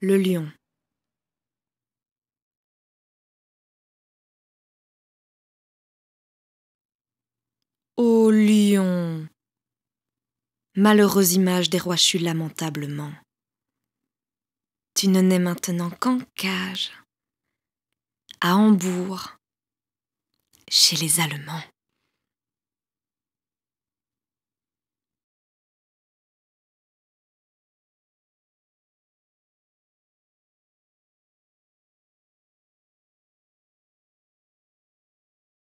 Le lion. Ô lion Malheureuse image des rois chus lamentablement. Tu ne n'es maintenant qu'en cage, à Hambourg, chez les Allemands.